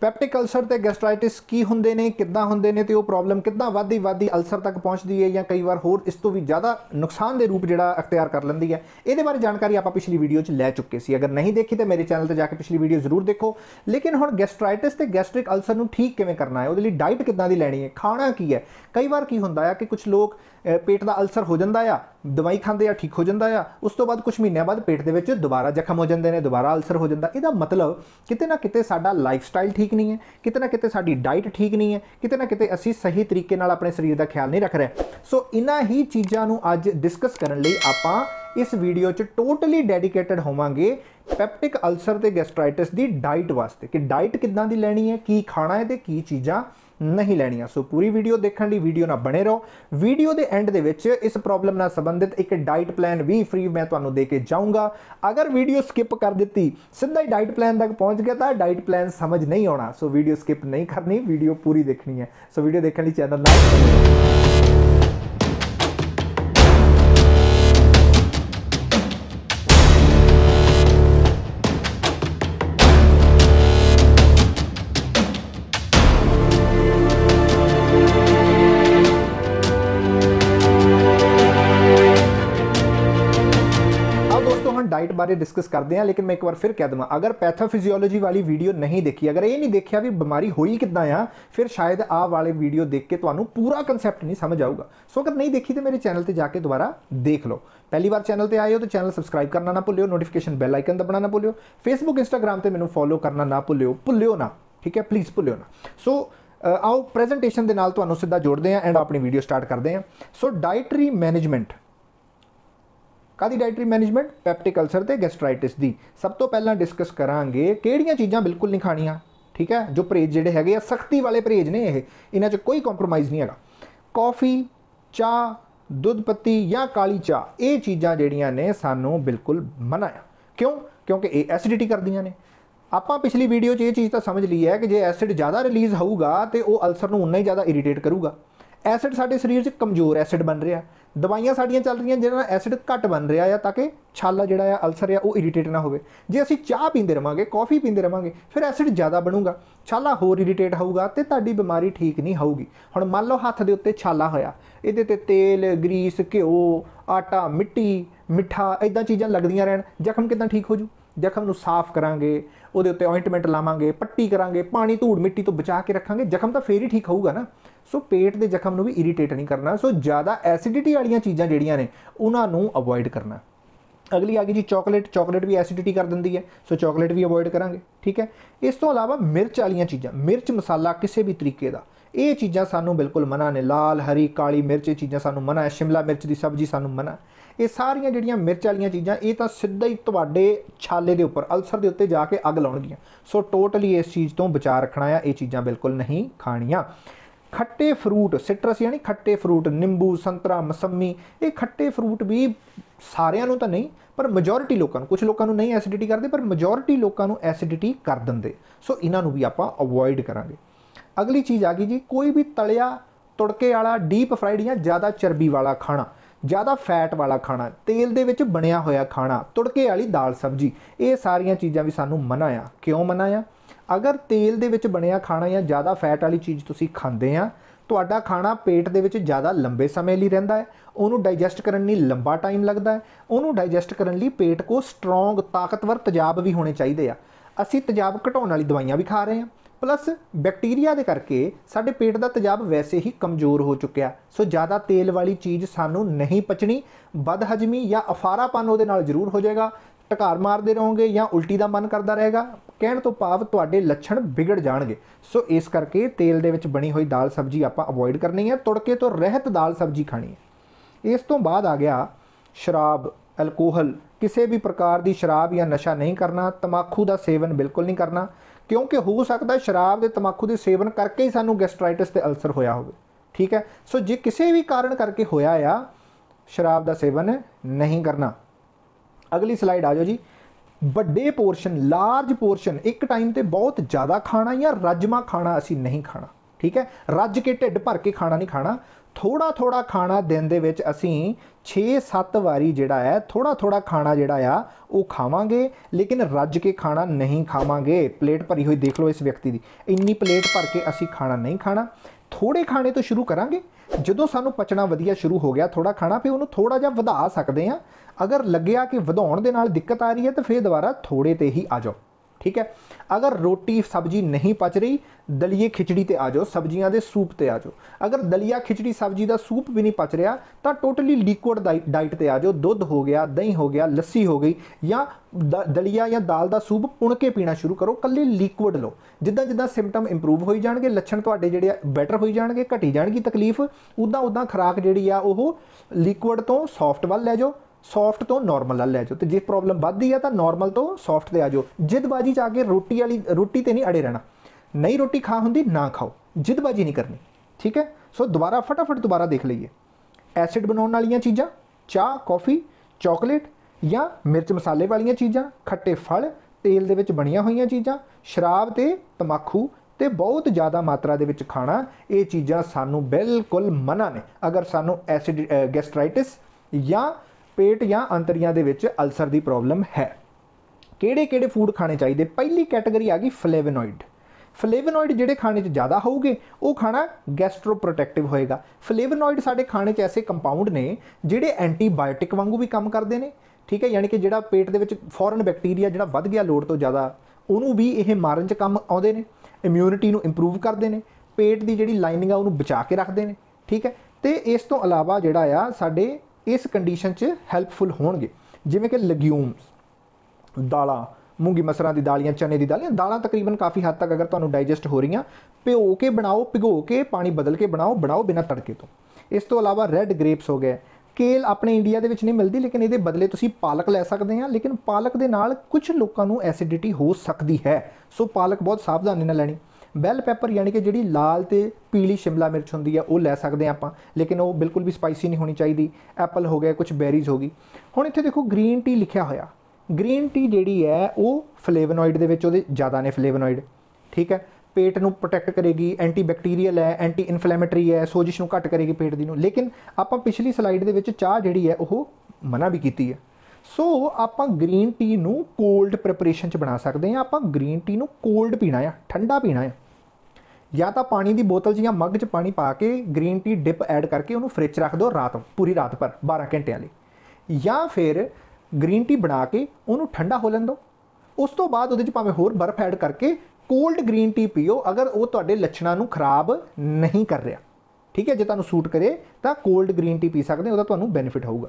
ਪੈਪਟਿਕ ulcer ਤੇ ਗੈਸਟ੍ਰਾਈਟਿਸ ਕੀ ਹੁੰਦੇ ਨੇ ਕਿੱਦਾਂ ਹੁੰਦੇ ਨੇ ਤੇ ਉਹ ਪ੍ਰੋਬਲਮ ਕਿੱਦਾਂ ਵਾਧੀ ਵਾਧੀ ਅਲਸਰ ਤੱਕ ਪਹੁੰਚਦੀ ਹੈ ਜਾਂ ਕਈ ਵਾਰ ਹੋਰ ਇਸ ਤੋਂ ਵੀ ਜ਼ਿਆਦਾ ਨੁਕਸਾਨ ਦੇ ਰੂਪ ਜਿਹੜਾ ਅਖਤਿਆਰ ਕਰ ਲੈਂਦੀ ਹੈ ਇਹਦੇ ਬਾਰੇ ਜਾਣਕਾਰੀ ਆਪਾਂ ਪਿਛਲੀ ਵੀਡੀਓ 'ਚ ਲੈ ਚੁੱਕੇ ਸੀ ਅਗਰ ਨਹੀਂ ਦੇਖੀ ਤਾਂ ਮੇਰੇ ਚੈਨਲ ਤੇ ਜਾ ਕੇ ਪਿਛਲੀ ਵੀਡੀਓ ਜ਼ਰੂਰ ਦੇਖੋ ਲੇਕਿਨ ਹੁਣ ਗੈਸਟ੍ਰਾਈਟਿਸ ਤੇ ਗੈਸਟ੍ਰਿਕ ਅਲਸਰ ਨੂੰ ਠੀਕ ਕਿਵੇਂ ਕਰਨਾ ਹੈ ਉਹਦੇ ਲਈ ਡਾਈਟ ਕਿੱਦਾਂ ਦੀ ਲੈਣੀ ਹੈ ਖਾਣਾ ਕੀ ਹੈ ਕਈ ਵਾਰ ਕੀ ਹੁੰਦਾ ਹੈ ਕਿ ਕੁਝ ਲੋਕ ਪੇਟ ਦਾ ਅਲਸਰ ਹੋ ਜਾਂਦਾ ਆ ਦਵਾਈ ਖਾਂਦੇ ਆ ਠੀਕ ਹੋ ਜਾਂਦਾ ਆ ਉਸ ਤੋਂ ਬਾਅਦ ਕੁਝ ਮਹੀਨਿਆਂ ਬਾਅਦ ਪੇਟ ਦੇ ਵਿੱਚ ਦੁਬਾਰਾ ਜ਼ਖਮ ਹੋ ਜਾਂਦੇ ਨੇ ਦੁਬਾਰਾ ਅਲਸਰ ਹੋ ਜਾਂਦਾ ਇਹਦਾ ਮਤਲਬ ਕਿਤੇ ਨਾ ਕਿਤੇ ਸਾਡਾ ਲਾਈਫ ਸਟਾਈਲ ਠੀਕ ਨਹੀਂ ਹੈ ਕਿਤੇ ਨਾ ਕਿਤੇ ਸਾਡੀ ਡਾਈਟ ਠੀਕ ਨਹੀਂ ਹੈ ਕਿਤੇ ਨਾ ਕਿਤੇ ਅਸੀਂ ਸਹੀ ਤਰੀਕੇ ਨਾਲ ਆਪਣੇ ਸਰੀਰ ਦਾ ਖਿਆਲ ਨਹੀਂ ਰੱਖ ਰਹੇ ਸੋ ਇਨ੍ਹਾਂ ਹੀ ਚੀਜ਼ਾਂ ਨੂੰ ਅੱਜ ਡਿਸਕਸ ਕਰਨ ਲਈ ਆਪਾਂ ਇਸ ਵੀਡੀਓ 'ਚ ਟੋਟਲੀ ਡੈਡੀਕੇਟਡ ਹੋਵਾਂਗੇ ਪੈਪਟਿਕ ਅਲਸਰ ਤੇ ਗੈਸਟ੍ਰਾਈਟਿਸ ਦੀ ਡਾਈਟ ਵਾਸਤੇ ਕਿ ਡਾਈਟ ਕਿੱਦਾਂ ਦੀ ਲੈਣੀ ਹੈ ਕੀ ਖਾਣਾ ਹੈ ਤੇ ਕੀ ਚੀਜ਼ਾਂ ਨਹੀਂ ਲੈਣੀਆਂ ਸੋ ਪੂਰੀ ਵੀਡੀਓ ਦੇਖਣ ਲਈ ਵੀਡੀਓ ਨਾਲ ਬਣੇ ਰਹੋ ਵੀਡੀਓ ਦੇ ਐਂਡ ਦੇ ਵਿੱਚ ਇਸ ਪ੍ਰੋਬਲਮ ਨਾਲ ਸੰਬੰਧਿਤ ਇੱਕ ਡਾਈਟ ਪਲਾਨ ਵੀ ਫ੍ਰੀ ਮੈਂ ਤੁਹਾਨੂੰ ਦੇ ਕੇ ਜਾਊਂਗਾ ਅਗਰ ਵੀਡੀਓ ਸਕਿਪ ਕਰ ਦਿੱਤੀ ਸਿੱਧਾ ਹੀ ਡਾਈਟ ਪਲਾਨ ਤੱਕ ਪਹੁੰਚ ਗਿਆ ਤਾਂ ਡਾਈਟ ਪਲਾਨ ਸਮਝ ਨਹੀਂ ਆਉਣਾ ਸੋ ਵੀਡੀਓ ਸਕਿਪ ਨਹੀਂ ਕਰਨੀ ਵੀਡੀਓ ਪੂਰੀ ਦੇਖਣੀ ਹੈ ਸੋ ਵੀਡੀਓ ਦੇਖਣ ਲਈ ਚੈਨਲ ਨਾਲ ਬਾਰੇ ਡਿਸਕਸ ਕਰਦੇ ਆ ਲੇਕਿਨ ਮੈਂ ਇੱਕ ਵਾਰ ਫਿਰ ਕਹਿ ਦਵਾਂ ਅਗਰ ਪੈਥੋਫਿਜ਼ੀਓਲੋਜੀ ਵਾਲੀ ਵੀਡੀਓ ਨਹੀਂ ਦੇਖੀ ਅਗਰ ਇਹ ਨਹੀਂ ਦੇਖਿਆ ਵੀ ਬਿਮਾਰੀ ਹੋਈ ਕਿੱਦਾਂ ਆ ਫਿਰ ਸ਼ਾਇਦ ਆ ਵਾਲੇ ਵੀਡੀਓ ਦੇਖ ਕੇ ਤੁਹਾਨੂੰ ਪੂਰਾ ਕਨਸੈਪਟ ਨਹੀਂ ਸਮਝ ਆਊਗਾ ਸੋ ਅਗਰ ਨਹੀਂ ਦੇਖੀ ਤੇ ਮੇਰੇ ਚੈਨਲ ਤੇ ਜਾ ਕੇ ਦੁਬਾਰਾ ਦੇਖ ਲਓ ਪਹਿਲੀ ਵਾਰ ਚੈਨਲ ਤੇ ਆਏ ਹੋ ਤਾਂ ਚੈਨਲ ਸਬਸਕ੍ਰਾਈਬ ਕਰਨਾ ਨਾ ਭੁੱਲਿਓ ਨੋਟੀਫਿਕੇਸ਼ਨ ਬੈਲ ਆਈਕਨ ਦਬਾਉਣਾ ਨਾ ਭੁੱਲਿਓ ਫੇਸਬੁੱਕ ਇੰਸਟਾਗ੍ਰam ਤੇ ਮੈਨੂੰ ਫੋਲੋ ਕਰਨਾ ਨਾ ਭੁੱਲਿਓ ਭੁੱਲਿਓ ਨਾ ਠੀਕ ਹੈ ਪਲੀਜ਼ ਭੁੱਲਿਓ ਨਾ ਸੋ ਆਓ ਪ੍ਰੈਜੈਂਟੇਸ਼ਨ ਦੇ ਨਾਲ ਤੁਹਾਨੂੰ ਸਿੱਧਾ ਜੋੜਦੇ ਆਂ ਐਂਡ ਆਪਣੀ ਵੀਡੀਓ ਸਟਾਰਟ ਕਰਦੇ ਆਂ ਸੋ ਡਾਈਟਰੀ ਮੈਨੇਜਮੈਂਟ ਕਾਦੀ ਡਾਈਟਰੀ ਮੈਨੇਜਮੈਂਟ ਪੈਪਟਿਕ ਅਲਸਰ ਤੇ ਗੈਸਟ੍ਰਾਈਟਿਸ ਦੀ ਸਭ ਤੋਂ ਪਹਿਲਾਂ ਡਿਸਕਸ ਕਰਾਂਗੇ ਕਿਹੜੀਆਂ ਚੀਜ਼ਾਂ ਬਿਲਕੁਲ ਨਹੀਂ ਖਾਣੀਆਂ ਠੀਕ ਹੈ ਜੋ ਪ੍ਰੇਜ ਜਿਹੜੇ ਹੈਗੇ ਆ ਸਖਤੀ ਵਾਲੇ ਪ੍ਰੇਜ ਨੇ ਇਹ ਇਹਨਾਂ 'ਚ ਕੋਈ ਕੰਪਰੋਮਾਈਜ਼ ਨਹੀਂ ਹੈਗਾ ਕਾਫੀ ਚਾਹ ਦੁੱਧ ਪੱਤੀ ਜਾਂ ਕਾਲੀ ਚਾਹ ਇਹ ਚੀਜ਼ਾਂ ਜਿਹੜੀਆਂ ਨੇ ਸਾਨੂੰ ਬਿਲਕੁਲ ਮਨਾਇਆ ਕਿਉਂ ਕਿਉਂਕਿ ਇਹ ਐਸਿਡਿਟੀ ਕਰਦੀਆਂ ਨੇ ਆਪਾਂ ਪਿਛਲੀ ਵੀਡੀਓ 'ਚ ਇਹ ਚੀਜ਼ ਤਾਂ ਸਮਝ ਲਈ ਹੈ ਕਿ ਜੇ ਐਸਿਡ ਜ਼ਿਆਦਾ ਰਿਲੀਜ਼ ਹੋਊਗਾ ਤੇ ਉਹ ਅਲਸਰ ਨੂੰ ਉਨਾ ਹੀ ਜ਼ਿਆਦਾ ਇਰੀਟੇਟ ਕਰੂਗਾ ਐਸਿਡ ਸਾਡੇ ਸਰੀਰ 'ਚ ਕਮਜ਼ੋਰ ਐਸਿਡ ਬਣ ਰਿਹਾ ਦਵਾਈਆਂ ਸਾਡੀਆਂ ਚੱਲ ਰਹੀਆਂ ਜਿਹਨਾਂ ਨਾਲ ਐਸਿਡ ਘੱਟ ਬਣ ਰਿਹਾ ਆ ਤਾਂ ਕਿ ਛਾਲਾ ਜਿਹੜਾ ਆ ਅਲਸਰ ਆ ਉਹ ਇਰੀਟੇਟ ਨਾ ਹੋਵੇ ਜੇ ਅਸੀਂ ਚਾਹ ਪੀਂਦੇ ਰਵਾਂਗੇ ਕਾਫੀ ਪੀਂਦੇ ਰਵਾਂਗੇ ਫਿਰ ਐਸਿਡ ਜ਼ਿਆਦਾ ਬਣੂਗਾ ਛਾਲਾ ਹੋਰ ਇਰੀਟੇਟ ਹੋਊਗਾ ਤੇ ਤੁਹਾਡੀ ਬਿਮਾਰੀ ਠੀਕ ਨਹੀਂ ਹੋਊਗੀ ਹੁਣ ਮੰਨ ਲਓ ਹੱਥ ਦੇ ਉੱਤੇ ਛਾਲਾ ਹੋਇਆ ਇਹਦੇ ਤੇ ਤੇਲ ਗਰੀਸ ਘਿਓ ਆਟਾ ਮਿੱਟੀ ਮਿੱਠਾ ਐਦਾਂ ਚੀਜ਼ਾਂ ਲੱਗਦੀਆਂ ਰਹਿਣ ਜ਼ਖਮ ਕਿਦਾਂ ਠੀਕ ਹੋ ਜੂ ਜ਼ਖਮ ਨੂੰ ਸਾਫ਼ ਕਰਾਂਗੇ ਉਹਦੇ ਉੱਤੇ ਆਇੰਟਮੈਂਟ ਲਾਵਾਂਗੇ ਪੱਟੀ ਕਰਾਂਗੇ ਪਾਣੀ ਧੂੜ ਮਿੱਟੀ ਤੋਂ ਬਚਾ ਕੇ ਰੱਖਾਂਗੇ ਜ਼ਖਮ ਤਾਂ ਫੇਰ ਹੀ ਠੀਕ ਹੋਊਗਾ ਨਾ ਸੋ ਪੇਟ ਦੇ ਜ਼ਖਮ ਨੂੰ ਵੀ ਇਰੀਟੇਟ ਨਹੀਂ ਕਰਨਾ ਸੋ ਜ਼ਿਆਦਾ ਐਸਿਡਿਟੀ ਵਾਲੀਆਂ ਚੀਜ਼ਾਂ ਜਿਹੜੀਆਂ ਨੇ ਉਹਨਾਂ ਨੂੰ ਅਵੋਇਡ ਕਰਨਾ ਅਗਲੀ ਆ ਗਈ ਜੀ ਚਾਕਲੇਟ ਚਾਕਲੇਟ ਵੀ ਐਸਿਡਿਟੀ ਕਰ ਦਿੰਦੀ ਹੈ ਸੋ ਚਾਕਲੇਟ ਵੀ ਅਵੋਇਡ ਕਰਾਂਗੇ ਠੀਕ ਹੈ ਇਸ ਤੋਂ ਇਲਾਵਾ ਮਿਰਚ ਵਾਲੀਆਂ ਚੀਜ਼ਾਂ ਮਿਰਚ ਮਸਾਲਾ ਕਿਸੇ ਵੀ ਤਰੀਕੇ ਦਾ ਇਹ ਚੀਜ਼ਾਂ ਸਾਨੂੰ ਬਿਲਕੁਲ ਮਨਾ ਨੇ ਲਾਲ ਹਰੀ ਕਾਲੀ ਮਿਰਚ ਇਹ ਚੀਜ਼ਾਂ ਸਾਨੂੰ ਮਨਾ ਹੈ ਸ਼ਿਮਲਾ ਮਿਰਚ ਦੀ ਸਬਜ਼ੀ ਸਾਨੂੰ ਮਨਾ ਇਹ ਸਾਰੀਆਂ ਜਿਹੜੀਆਂ ਮਿਰਚ ਵਾਲੀਆਂ ਚੀਜ਼ਾਂ ਇਹ ਤਾਂ ਸਿੱਧਾ ਹੀ ਤੁਹਾਡੇ ਛਾਲੇ ਦੇ ਉੱਪਰ ਅਲਸਰ ਦੇ ਉੱਤੇ ਜਾ ਕੇ ਅੱਗ ਲਾਉਣਗੀਆਂ ਸੋ ਟੋਟਲੀ ਇਸ ਚੀਜ਼ ਤੋਂ ਬਚਾ ਰੱਖਣਾ ਹੈ ਇਹ ਚੀਜ਼ਾਂ ਬਿਲਕੁਲ ਨਹੀਂ ਖਾਣੀਆਂ ਖੱਟੇ ਫਰੂਟ ਸਿਟਰਸ ਯਾਨੀ ਖੱਟੇ ਫਰੂਟ ਨਿੰਬੂ ਸੰਤਰਾ ਮਸੰਮੀ ਇਹ ਖੱਟੇ ਫਰੂਟ ਵੀ ਸਾਰਿਆਂ ਨੂੰ ਤਾਂ ਨਹੀਂ ਪਰ ਮੈਜੋਰਿਟੀ ਲੋਕਾਂ ਨੂੰ ਕੁਝ ਲੋਕਾਂ ਨੂੰ ਨਹੀਂ ਐਸਿਡਿਟੀ ਕਰਦੇ ਪਰ ਮੈਜੋਰਿਟੀ ਲੋਕਾਂ ਨੂੰ ਐਸਿਡਿਟੀ ਕਰ ਦਿੰਦੇ ਸੋ ਇਹਨਾਂ ਨੂੰ ਵੀ ਆਪਾਂ ਅਵੋਇਡ ਕਰਾਂਗੇ ਅਗਲੀ ਚੀਜ਼ ਆ ਗਈ ਜੀ ਕੋਈ ਵੀ ਤਲਿਆ ਤੁੜਕੇ ਵਾਲਾ ਡੀਪ ਫਰਾਈਡ ਜਾਂ ਜ਼ਿਆਦਾ ਚਰਬੀ ਵਾਲਾ ਖਾਣਾ ਜ਼ਿਆਦਾ ਫੈਟ ਵਾਲਾ ਖਾਣਾ ਤੇਲ ਦੇ ਵਿੱਚ ਬਣਿਆ ਹੋਇਆ ਖਾਣਾ ਤੁੜਕੇ ਵਾਲੀ ਦਾਲ ਸਬਜੀ ਇਹ ਸਾਰੀਆਂ ਚੀਜ਼ਾਂ ਵੀ ਸਾਨੂੰ ਮਨਾਇਆ ਕਿਉਂ ਮਨਾਇਆ ਅਗਰ ਤੇਲ ਦੇ ਵਿੱਚ ਬਣਿਆ ਖਾਣਾ ਜਾਂ ਜ਼ਿਆਦਾ ਫੈਟ ਵਾਲੀ ਚੀਜ਼ ਤੁਸੀਂ ਖਾਂਦੇ ਆ ਤੁਹਾਡਾ ਖਾਣਾ ਪੇਟ ਦੇ ਵਿੱਚ ਜ਼ਿਆਦਾ ਲੰਬੇ ਸਮੇਂ ਲਈ ਰਹਿੰਦਾ ਹੈ ਉਹਨੂੰ ਡਾਈਜੈਸਟ ਕਰਨ ਲਈ ਲੰਬਾ ਟਾਈਮ ਲੱਗਦਾ ਹੈ ਉਹਨੂੰ ਡਾਈਜੈਸਟ ਕਰਨ ਲਈ ਪੇਟ ਕੋ ਸਟਰੋਂਗ ਤਾਕਤਵਰ ਤਜਾਬ ਵੀ ਹੋਣੇ ਚਾਹੀਦੇ ਆ ਅਸੀਂ ਤਜਾਬ ਘਟਾਉਣ ਵਾਲੀ ਦਵਾਈਆਂ ਵੀ ਖਾ ਰਹੇ ਹਾਂ ਪਲੱਸ ਬੈਕਟੀਰੀਆ ਦੇ ਕਰਕੇ ਸਾਡੇ ਪੇਟ ਦਾ ਤਜਾਬ ਵੈਸੇ ਹੀ ਕਮਜ਼ੋਰ ਹੋ ਚੁੱਕਿਆ ਸੋ ਜ਼ਿਆਦਾ ਤੇਲ ਵਾਲੀ ਚੀਜ਼ ਸਾਨੂੰ ਨਹੀਂ ਪਚਣੀ ਬਦਹਜਮੀ ਜਾਂ ਅਫਾਰਾਪਨ ਉਹਦੇ ਨਾਲ ਜ਼ਰੂਰ ਹੋ ਜਾਏਗਾ ਟਕਾਰ ਮਾਰਦੇ ਰਹੋਗੇ ਜਾਂ ਉਲਟੀ ਦਾ ਮਨ ਕਰਦਾ ਰਹੇਗਾ ਕਹਿਣ ਤੋਂ ਭਾਵ ਤੁਹਾਡੇ ਲੱਛਣ ਵਿਗੜ ਜਾਣਗੇ ਸੋ ਇਸ ਕਰਕੇ ਤੇਲ ਦੇ ਵਿੱਚ ਬਣੀ ਹੋਈ ਦਾਲ ਸਬਜੀ ਆਪਾਂ ਅਵੋਇਡ ਕਰਨੀ ਹੈ ਤੁੜਕੇ ਤੋਂ ਰਹਿਤ ਦਾਲ ਸਬਜੀ ਖਾਣੀ ਹੈ ਇਸ ਤੋਂ ਬਾਅਦ ਆ ਗਿਆ ਸ਼ਰਾਬ ਅਲਕੋਹਲ ਕਿਸੇ ਵੀ ਪ੍ਰਕਾਰ ਦੀ ਸ਼ਰਾਬ ਜਾਂ ਨਸ਼ਾ ਨਹੀਂ ਕਰਨਾ ਤਮਾਕੂ ਦਾ ਸੇਵਨ ਬਿਲਕੁਲ ਨਹੀਂ ਕਰਨਾ ਕਿਉਂਕਿ ਹੋ ਸਕਦਾ ਸ਼ਰਾਬ ਦੇ ਤਮਾਕੂ ਦੇ ਸੇਵਨ ਕਰਕੇ ਹੀ ਸਾਨੂੰ ਗੈਸਟ੍ਰਾਈਟਿਸ ਤੇ ਅਲਸਰ ਹੋਇਆ ਹੋਵੇ ਠੀਕ ਹੈ ਸੋ ਜੇ ਕਿਸੇ ਵੀ ਕਾਰਨ ਕਰਕੇ ਹੋਇਆ ਆ ਸ਼ਰਾਬ ਦਾ ਸੇਵਨ ਨਹੀਂ ਕਰਨਾ ਅਗਲੀ ਸਲਾਈਡ ਆ ਜਾਓ ਜੀ ਵੱਡੇ ਪੋਰਸ਼ਨ ਲਾਰਜ ਪੋਰਸ਼ਨ ਇੱਕ ਟਾਈਮ ਤੇ ਬਹੁਤ ਜ਼ਿਆਦਾ ਖਾਣਾ ਜਾਂ ਰਜਮਾ ਖਾਣਾ ਅਸੀਂ ਨਹੀਂ ਖਾਣਾ ਠੀਕ ਹੈ ਰੱਜ ਕੇ ਢਿੱਡ ਭਰ ਕੇ ਖਾਣਾ ਨਹੀਂ ਖਾਣਾ ਥੋੜਾ ਥੋੜਾ ਖਾਣਾ ਦਿਨ ਦੇ ਵਿੱਚ ਅਸੀਂ 6-7 ਵਾਰੀ ਜਿਹੜਾ ਹੈ ਥੋੜਾ ਥੋੜਾ ਖਾਣਾ ਜਿਹੜਾ ਆ ਉਹ ਖਾਵਾਂਗੇ ਲੇਕਿਨ ਰੱਜ ਕੇ ਖਾਣਾ ਨਹੀਂ ਖਾਵਾਂਗੇ ਪਲੇਟ ਭਰੀ ਹੋਈ ਦੇਖ ਲਓ ਇਸ ਵਿਅਕਤੀ ਦੀ ਇੰਨੀ ਪਲੇਟ ਭਰ ਕੇ ਅਸੀਂ ਖਾਣਾ ਨਹੀਂ ਖਾਣਾ ਥੋੜੇ ਖਾਣੇ ਤੋਂ ਸ਼ੁਰੂ ਕਰਾਂਗੇ ਜਦੋਂ ਸਾਨੂੰ ਪਚਣਾ ਵਧੀਆ ਸ਼ੁਰੂ ਹੋ ਗਿਆ ਥੋੜਾ ਖਾਣਾ ਫਿਰ ਉਹਨੂੰ ਥੋੜਾ ਜਿਹਾ ਵਧਾ ਸਕਦੇ ਆ ਅਗਰ ਲੱਗਿਆ ਕਿ ਵਧਾਉਣ ਦੇ ਨਾਲ ਦਿੱਕਤ ਆ ਰਹੀ ਹੈ ਤਾਂ ਫੇਰ ਦੁਬਾਰਾ ਥੋੜੇ ਤੇ ਹੀ ਆ ਜਾਓ ਠੀਕ ਹੈ ਅਗਰ ਰੋਟੀ ਸਬਜੀ ਨਹੀਂ ਪਚ ਰਹੀ ਦਲੀਏ ਖਿਚੜੀ ਤੇ ਆ ਜਾਓ ਸਬਜ਼ੀਆਂ ਦੇ ਸੂਪ ਤੇ ਆ ਜਾਓ ਅਗਰ ਦਲੀਆ ਖਿਚੜੀ ਸਬਜੀ ਦਾ ਸੂਪ ਵੀ ਨਹੀਂ ਪਚ ਰਿਹਾ ਤਾਂ ਟੋਟਲੀ ਲਿਕੁਇਡ ਡਾਈਟ ਤੇ ਆ ਜਾਓ ਦੁੱਧ ਹੋ ਗਿਆ ਦਹੀਂ ਹੋ ਗਿਆ ਲੱਸੀ ਹੋ ਗਈ ਜਾਂ ਦਲੀਆ ਜਾਂ ਦਾਲ ਦਾ ਸੂਪ ਪੁਣ ਕੇ ਪੀਣਾ ਸ਼ੁਰੂ ਕਰੋ ਕੱਲੇ ਲਿਕੁਇਡ ਲਓ ਜਿੱਦਾਂ ਜਿੱਦਾਂ ਸਿੰਪਟਮ ਇੰਪਰੂਵ ਹੋਈ ਜਾਣਗੇ ਲੱਛਣ ਤੁਹਾਡੇ ਜਿਹੜੇ ਬੈਟਰ ਹੋਈ ਜਾਣਗੇ ਘਟੀ ਜਾਣਗੀ ਤਕਲੀਫ ਉਦਾਂ ਉਦਾਂ ਖਰਾਕ ਜਿਹੜੀ ਆ ਉਹ ਲਿਕੁਇਡ ਤੋਂ ਸੌਫਟ ਵੱਲ ਲੈ ਜਾਓ ਸੌਫਟ ਤੋਂ ਨਾਰਮਲ ਲੈ ਜਾਓ ਤੇ ਜੇ ਪ੍ਰੋਬਲਮ ਵੱਧਦੀ ਆ ਤਾਂ ਨਾਰਮਲ ਤੋਂ ਸੌਫਟ ਤੇ ਆ ਜਾਓ ਜਿੱਦਬਾਜੀ ਚ ਆ ਕੇ ਰੋਟੀ ਵਾਲੀ ਰੋਟੀ ਤੇ ਨਹੀਂ ਅੜੇ ਰਹਿਣਾ ਨਹੀਂ ਰੋਟੀ ਖਾ ਹੁੰਦੀ ਨਾ ਖਾਓ ਜਿੱਦਬਾਜੀ ਨਹੀਂ ਕਰਨੀ ਠੀਕ ਹੈ ਸੋ ਦੁਬਾਰਾ ਫਟਾਫਟ ਦੁਬਾਰਾ ਦੇਖ ਲਈਏ ਐਸਿਡ ਬਣਾਉਣ ਵਾਲੀਆਂ ਚੀਜ਼ਾਂ ਚਾਹ ਕਾਫੀ ਚਾਕਲੇਟ ਜਾਂ ਮਿਰਚ ਮਸਾਲੇ ਵਾਲੀਆਂ ਚੀਜ਼ਾਂ ਖੱਟੇ ਫਲ ਤੇਲ ਦੇ ਵਿੱਚ ਬਣੀਆਂ ਹੋਈਆਂ ਚੀਜ਼ਾਂ ਸ਼ਰਾਬ ਤੇ ਤਮਾਕੂ ਤੇ ਬਹੁਤ ਜ਼ਿਆਦਾ ਮਾਤਰਾ ਦੇ ਵਿੱਚ ਖਾਣਾ ਇਹ ਚੀਜ਼ਾਂ ਸਾਨੂੰ ਬਿਲਕੁਲ ਮਨਾ ਨੇ ਅਗਰ ਸਾਨੂੰ ਐਸਿਡ ਗੈਸਟ੍ਰਾਈਟਿਸ ਜਾਂ ਪੇਟ ਜਾਂ ਅੰਤਰੀਆਂ ਦੇ ਵਿੱਚ ਅਲਸਰ ਦੀ ਪ੍ਰੋਬਲਮ ਹੈ ਕਿਹੜੇ-ਕਿਹੜੇ ਫੂਡ ਖਾਣੇ ਚਾਹੀਦੇ ਪਹਿਲੀ ਕੈਟਾਗਰੀ ਆ ਗਈ ਫਲੇਵਨੋਇਡ ਫਲੇਵਨੋਇਡ ਜਿਹੜੇ ਖਾਣੇ 'ਚ ਜ਼ਿਆਦਾ ਹੋਊਗੇ ਉਹ ਖਾਣਾ ਗੈਸਟ੍ਰੋ ਪ੍ਰੋਟੈਕਟਿਵ ਹੋਏਗਾ ਫਲੇਵਨੋਇਡ ਸਾਡੇ ਖਾਣੇ 'ਚ ਐਸੇ ਕੰਪਾਊਂਡ ਨੇ ਜਿਹੜੇ ਐਂਟੀਬਾਇਓਟਿਕ ਵਾਂਗੂ ਵੀ ਕੰਮ ਕਰਦੇ ਨੇ ਠੀਕ ਹੈ ਯਾਨੀ ਕਿ ਜਿਹੜਾ ਪੇਟ ਦੇ ਵਿੱਚ ਫੋਰਨ ਬੈਕਟੀਰੀਆ ਜਿਹੜਾ ਵੱਧ ਗਿਆ ਲੋੜ ਤੋਂ ਜ਼ਿਆਦਾ ਉਹਨੂੰ ਵੀ ਇਹ ਮਾਰਨ 'ਚ ਕੰਮ ਆਉਂਦੇ ਨੇ ਇਮਿਊਨਿਟੀ ਨੂੰ ਇੰਪਰੂਵ ਕਰਦੇ ਨੇ ਪੇਟ ਦੀ ਜਿਹੜੀ ਲਾਈਨਿੰਗ ਆ ਉਹਨੂੰ ਬਚਾ ਕੇ ਰੱਖਦੇ ਨੇ ਠੀਕ ਹੈ ਤੇ ਇਸ ਤੋਂ ਇਲਾਵਾ ਜਿਹੜਾ ਆ ਸਾਡੇ ਇਸ ਕੰਡੀਸ਼ਨ 'ਚ ਹੈਲਪਫੁਲ ਹੋਣਗੇ ਜਿਵੇਂ ਕਿ ਲੈਗਿਊਮਸ ਦਾਲਾਂ ਮੂੰਗੀ ਮਸਰਾਂ ਦੀ ਦਾਲੀਆਂ ਚਨੇ ਦੀ ਦਾਲੀਆਂ ਦਾਲਾਂ ਤਕਰੀਬਨ ਕਾਫੀ ਹੱਦ ਤੱਕ ਅਗਰ ਤੁਹਾਨੂੰ ਡਾਈਜੈਸਟ ਹੋ ਰਹੀਆਂ ਭਿਓ ਕੇ ਬਣਾਓ ਭਿਗੋ ਕੇ ਪਾਣੀ ਬਦਲ ਕੇ ਬਣਾਓ ਬਣਾਓ ਬਿਨਾਂ ਤੜਕੇ ਤੋਂ ਇਸ ਤੋਂ ਇਲਾਵਾ ਰੈੱਡ ਗ੍ਰੇਪਸ ਹੋ ਗਏ ਕੇਲ ਆਪਣੇ ਇੰਡੀਆ ਦੇ ਵਿੱਚ ਨਹੀਂ ਮਿਲਦੀ ਲੇਕਿਨ ਇਹਦੇ ਬਦਲੇ ਤੁਸੀਂ ਪਾਲਕ ਲੈ ਸਕਦੇ ਆ ਲੇਕਿਨ ਪਾਲਕ ਦੇ ਨਾਲ ਕੁਝ ਲੋਕਾਂ ਨੂੰ ਐਸਿਡਿਟੀ ਹੋ ਸਕਦੀ ਹੈ ਸੋ ਪਾਲਕ ਬਹੁਤ ਸਾਵਧਾਨੀ ਨਾਲ ਲੈਣੀ ਬੈਲ ਪੈਪਰ ਯਾਨੀ ਕਿ ਜਿਹੜੀ ਲਾਲ ਤੇ ਪੀਲੀ ਸ਼ਿਮਲਾ ਮਿਰਚ ਹੁੰਦੀ ਆ ਉਹ ਲੈ ਸਕਦੇ ਆ ਆਪਾਂ ਲੇਕਿਨ ਉਹ ਬਿਲਕੁਲ ਵੀ ਸਪਾਈਸੀ ਨਹੀਂ ਹੋਣੀ ਚਾਹੀਦੀ ਐਪਲ ਹੋ ਗਿਆ ਕੁਝ ਬੈਰੀਜ਼ ਹੋ ਗਈ ਹੁਣ ਇੱਥੇ ਦੇਖੋ ਗ੍ਰੀਨ ਟੀ ਲਿਖਿਆ ਹੋਇਆ ਗ੍ਰੀਨ ਟੀ ਜਿਹੜੀ ਹੈ ਉਹ ਫਲੇਵਨੋਇਡ ਦੇ ਵਿੱਚ ਉਹਦੇ ਜ਼ਿਆਦਾ ਨੇ ਫਲੇਵਨੋਇਡ ਠੀਕ ਹੈ ਪੇਟ ਨੂੰ ਪ੍ਰੋਟੈਕਟ ਕਰੇਗੀ ਐਂਟੀ ਬੈਕਟੀਰੀਅਲ ਹੈ ਐਂਟੀ ਇਨਫਲੇਮੇਟਰੀ ਹੈ ਸੋਜਿਸ਼ ਨੂੰ ਘਟ ਕਰੇਗੀ ਪੇਟ ਦੀ ਨੂੰ ਲੇਕਿਨ ਆਪਾਂ ਪਿਛਲੀ ਸਲਾਈਡ ਦੇ ਵਿੱਚ ਚਾਹ ਜਿਹੜੀ ਹੈ ਉਹ ਮਨਾ ਵੀ ਕੀਤੀ ਹੈ ਸੋ ਆਪਾਂ ਗ੍ਰੀਨ ਟੀ ਨੂੰ ਕੋਲਡ ਪ੍ਰੈਪਰੇਸ਼ਨ ਚ ਬਣਾ ਸਕਦੇ ਹਾਂ ਆਪਾਂ ਗ੍ਰੀਨ ਟੀ ਨੂੰ ਕੋਲਡ ਪੀਣਾ ਆ ਠੰਡਾ ਪੀਣਾ ਆ ਜਾਂ ਤਾਂ ਪਾਣੀ ਦੀ ਬੋਤਲ 'ਚ ਜਾਂ ਮੱਗ 'ਚ ਪਾਣੀ ਪਾ ਕੇ ਗ੍ਰੀਨ ਟੀ ਡਿਪ ਐਡ ਕਰਕੇ ਉਹਨੂੰ ਫ੍ਰਿਜ 'ਚ ਰੱਖ ਦਿਓ ਰਾਤ ਪੂਰੀ ਰਾਤ ਪਰ 12 ਘੰਟਿਆਂ ਲਈ ਜਾਂ ਫਿਰ ਗ੍ਰੀਨ ਟੀ ਬਣਾ ਕੇ ਉਹਨੂੰ ਠੰਡਾ ਹੋ ਲੈਣ ਦਿਓ ਉਸ ਤੋਂ ਬਾਅਦ ਉਹਦੇ 'ਚ ਭਾਵੇਂ ਹੋਰ ਬਰਫ਼ ਐਡ ਕਰਕੇ ਕੋਲਡ ਗ੍ਰੀਨ ਟੀ ਪੀਓ ਅਗਰ ਉਹ ਤੁਹਾਡੇ ਲੱਛਣਾਂ ਨੂੰ ਖਰਾਬ ਨਹੀਂ ਕਰ ਰਿਹਾ ਠੀਕ ਹੈ ਜੇ ਤੁਹਾਨੂੰ ਸੂਟ ਕਰੇ ਤਾਂ ਕੋਲਡ ਗ੍ਰੀਨ ਟੀ ਪੀ ਸਕਦੇ ਹੋ ਉਹਦਾ ਤੁਹਾਨੂੰ ਬੈਨੀਫਿਟ ਹੋਊਗਾ